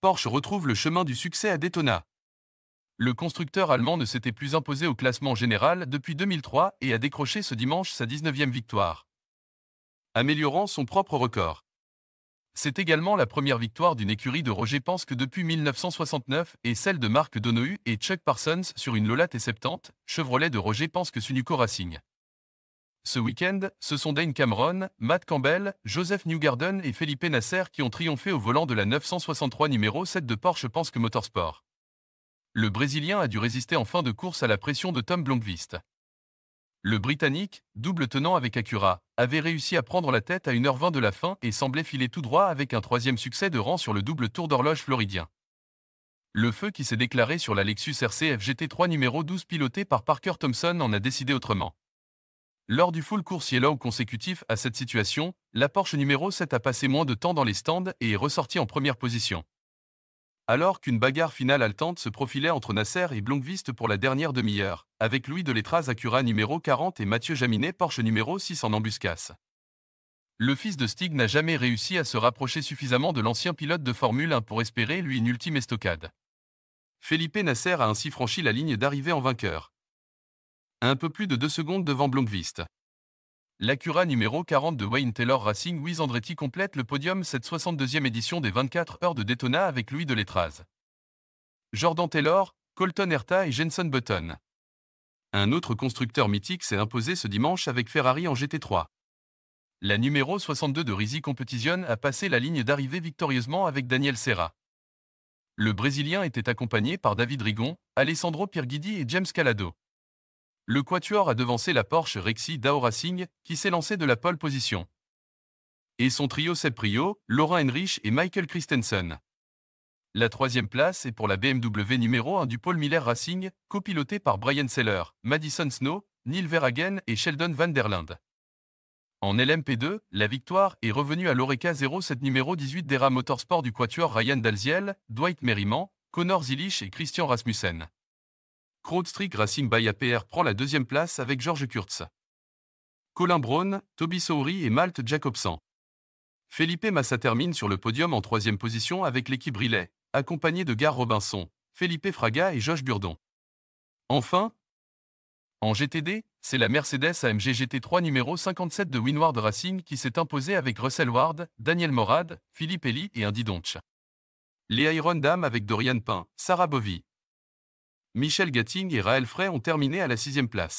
Porsche retrouve le chemin du succès à Daytona. Le constructeur allemand ne s'était plus imposé au classement général depuis 2003 et a décroché ce dimanche sa 19e victoire, améliorant son propre record. C'est également la première victoire d'une écurie de Roger Penske depuis 1969 et celle de Mark Donohue et Chuck Parsons sur une Lola T70, Chevrolet de Roger Penske Sunuco Racing. Ce week-end, ce sont Dane Cameron, Matt Campbell, Joseph Newgarden et Felipe Nasser qui ont triomphé au volant de la 963 numéro 7 de Porsche Penske Motorsport. Le Brésilien a dû résister en fin de course à la pression de Tom Blomqvist. Le Britannique, double tenant avec Acura, avait réussi à prendre la tête à 1h20 de la fin et semblait filer tout droit avec un troisième succès de rang sur le double tour d'horloge floridien. Le feu qui s'est déclaré sur la Lexus RCF GT3 numéro 12 pilotée par Parker Thompson en a décidé autrement. Lors du full course yellow consécutif à cette situation, la Porsche numéro 7 a passé moins de temps dans les stands et est ressortie en première position. Alors qu'une bagarre finale haletante se profilait entre Nasser et Blomqvist pour la dernière demi-heure, avec Louis de Lettras Acura numéro 40 et Mathieu Jaminet Porsche numéro 6 en embuscasse. Le fils de Stig n'a jamais réussi à se rapprocher suffisamment de l'ancien pilote de Formule 1 pour espérer lui une ultime estocade. Felipe Nasser a ainsi franchi la ligne d'arrivée en vainqueur un peu plus de 2 secondes devant Blomqvist. L'Acura numéro 40 de Wayne Taylor Racing Louis Andretti complète le podium cette 62e édition des 24 heures de Daytona avec Louis de Letraz. Jordan Taylor, Colton Herta et Jenson Button. Un autre constructeur mythique s'est imposé ce dimanche avec Ferrari en GT3. La numéro 62 de Rizzi Competition a passé la ligne d'arrivée victorieusement avec Daniel Serra. Le Brésilien était accompagné par David Rigon, Alessandro Pirguidi et James Calado. Le Quatuor a devancé la Porsche Rexy Dao Racing, qui s'est lancée de la pole position. Et son trio Seb Prio, Laurent Henrich et Michael Christensen. La troisième place est pour la BMW numéro 1 du Paul Miller Racing, copilotée par Brian Seller, Madison Snow, Neil Verhagen et Sheldon van der Linde. En LMP2, la victoire est revenue à l'Oreca 07 numéro 18 d'Era Motorsport du Quatuor Ryan Dalziel, Dwight Merriman, Connor Zilich et Christian Rasmussen. Crowdstreak Racing by APR prend la deuxième place avec Georges Kurtz. Colin Braun, Toby Sauri et Malte Jacobson. Felipe Massa termine sur le podium en troisième position avec l'équipe Riley, accompagné de Gare Robinson, Felipe Fraga et Josh Burdon. Enfin, en GTD, c'est la Mercedes AMG GT3 numéro 57 de Winward Racing qui s'est imposée avec Russell Ward, Daniel Morad, Philippe Elie et Indy Donch. Les Iron Dames avec Dorian Pain, Sarah Bovy, Michel Gatting et Raël Frey ont terminé à la sixième place.